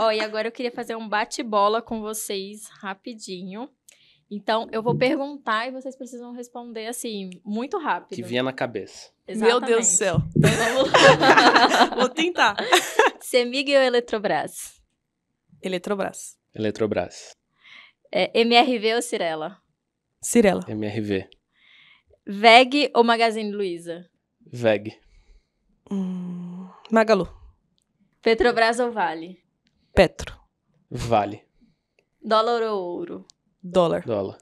Ó, e agora eu queria fazer um bate-bola com vocês rapidinho. Então, eu vou perguntar e vocês precisam responder assim, muito rápido. Que vinha na cabeça. Exatamente. Meu Deus do céu. Então, vamos... vou tentar. Semig ou Eletrobras? Eletrobras. Eletrobras. É, MRV ou Cirela? Cirela. MRV. VEG ou Magazine Luiza? VEG. Hum, Magalu. Petrobras ou Vale? Petro. Vale. Dólar ou ouro? Dólar. Dólar.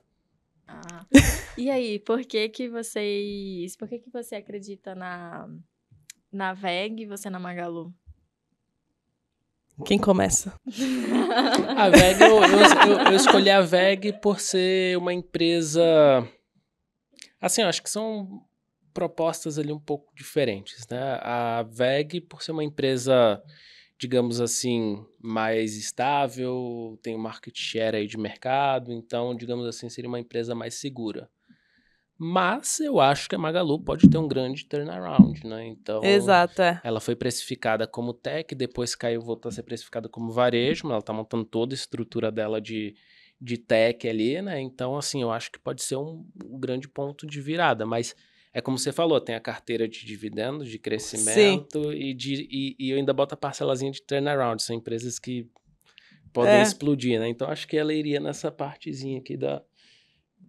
Ah. e aí, por que que vocês... Por que que você acredita na... Na VEG e você na Magalu? Quem começa? a VEG, eu, eu, eu, eu, escolhi a VEG por ser uma empresa. Assim, eu acho que são propostas ali um pouco diferentes, né? A VEG, por ser uma empresa digamos assim, mais estável, tem um market share aí de mercado, então, digamos assim, seria uma empresa mais segura. Mas eu acho que a Magalu pode ter um grande turnaround, né? Então, Exato, é. ela foi precificada como tech, depois caiu, voltou a ser precificada como varejo, mas ela tá montando toda a estrutura dela de, de tech ali, né? Então, assim, eu acho que pode ser um, um grande ponto de virada, mas é como você falou, tem a carteira de dividendos, de crescimento e, de, e, e, eu ainda boto a parcelazinha de turnaround. São empresas que podem é. explodir, né? Então acho que ela iria nessa partezinha aqui da,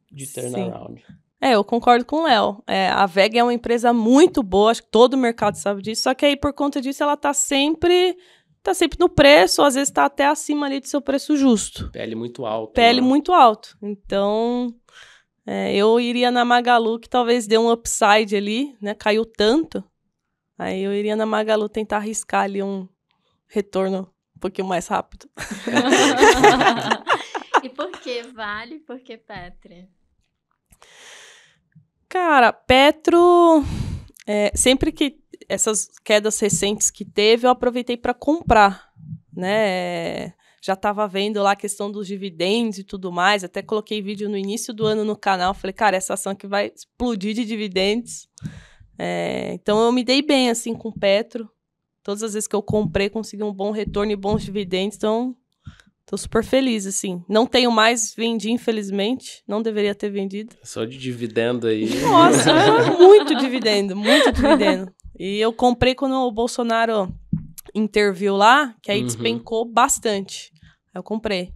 de turnaround. Sim. É, eu concordo com o Léo. É, a VEG é uma empresa muito boa, acho que todo o mercado sabe disso, só que aí por conta disso ela está sempre tá sempre no preço, às vezes está até acima ali do seu preço justo. Pele muito alto. Pele né? muito alto. Então, é, eu iria na Magalu, que talvez dê um upside ali, né? Caiu tanto. Aí eu iria na Magalu tentar arriscar ali um retorno um pouquinho mais rápido. e por que Vale? Por que Petro? Cara, Petro. É, sempre que essas quedas recentes que teve, eu aproveitei para comprar, né? É, já estava vendo lá a questão dos dividendos e tudo mais. Até coloquei vídeo no início do ano no canal. Falei, cara, essa ação que vai explodir de dividendos. É, então eu me dei bem assim com o Petro. Todas as vezes que eu comprei, consegui um bom retorno e bons dividendos. Então, estou super feliz, assim. Não tenho mais, vendi, infelizmente. Não deveria ter vendido. É só de dividendo aí. Nossa, muito dividendo, muito dividendo. E eu comprei quando o Bolsonaro interviu lá, que aí uhum. despencou bastante. Eu comprei.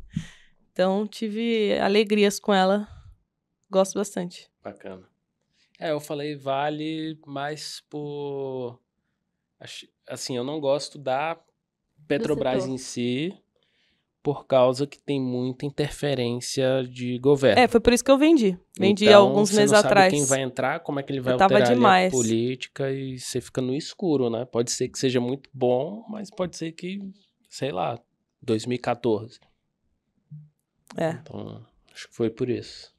Então, tive alegrias com ela. Gosto bastante. Bacana. É, eu falei vale mais por. Assim, eu não gosto da Petrobras em si, por causa que tem muita interferência de governo. É, foi por isso que eu vendi. Vendi então, alguns meses atrás. sabe quem vai entrar, como é que ele vai eu alterar a política e você fica no escuro, né? Pode ser que seja muito bom, mas pode ser que, sei lá, 2014. É. Então, acho que foi por isso.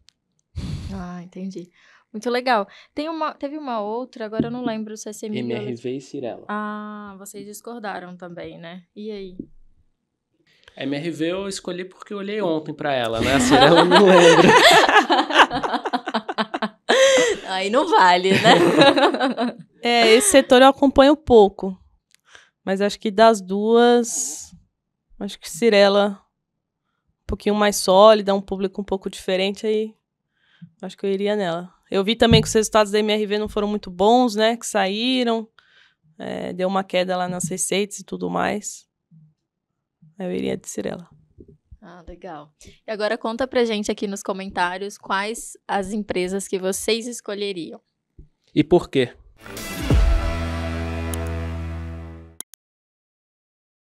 Ah, entendi. Muito legal. Tem uma, teve uma outra, agora eu não lembro se é semiótica. MRV e Cirela. Ah, vocês discordaram também, né? E aí? MRV eu escolhi porque eu olhei ontem para ela, né? A Cirela não lembra. aí não vale, né? é, esse setor eu acompanho pouco. Mas acho que das duas, Acho que Cirela um pouquinho mais sólida, um público um pouco diferente, aí acho que eu iria nela. Eu vi também que os resultados da MRV não foram muito bons, né? Que saíram, é, deu uma queda lá nas receitas e tudo mais. Eu iria de Cirela. Ah, legal. E agora conta pra gente aqui nos comentários quais as empresas que vocês escolheriam. E por quê?